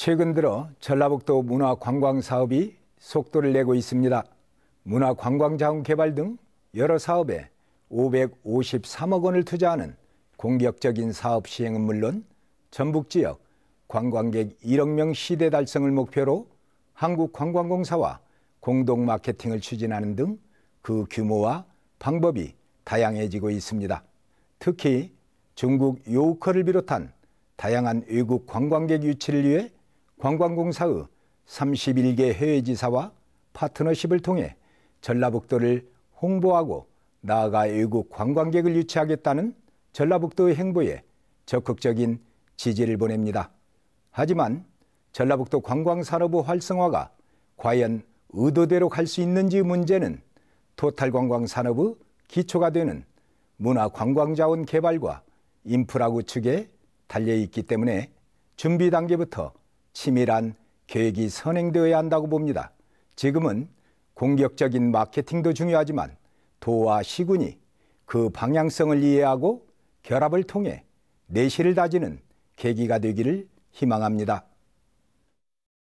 최근 들어 전라북도 문화 관광 사업이 속도를 내고 있습니다. 문화 관광 자원 개발 등 여러 사업에 553억 원을 투자하는 공격적인 사업 시행은 물론 전북 지역 관광객 1억 명 시대 달성을 목표로 한국관광공사와 공동 마케팅을 추진하는 등 그 규모와 방법이 다양해지고 있습니다. 특히 중국 요우커를 비롯한 다양한 외국 관광객 유치를 위해 관광공사의 31개 해외지사와 파트너십을 통해 전라북도를 홍보하고 나아가 외국 관광객을 유치하겠다는 전라북도의 행보에 적극적인 지지를 보냅니다. 하지만 전라북도 관광산업의 활성화가 과연 의도대로 갈 수 있는지 문제는 토탈관광산업의 기초가 되는 문화관광자원 개발과 인프라 구축에 달려있기 때문에 준비 단계부터 치밀한 계획이 선행되어야 한다고 봅니다. 지금은 공격적인 마케팅도 중요하지만 도와 시군이 그 방향성을 이해하고 결합을 통해 내실을 다지는 계기가 되기를 희망합니다.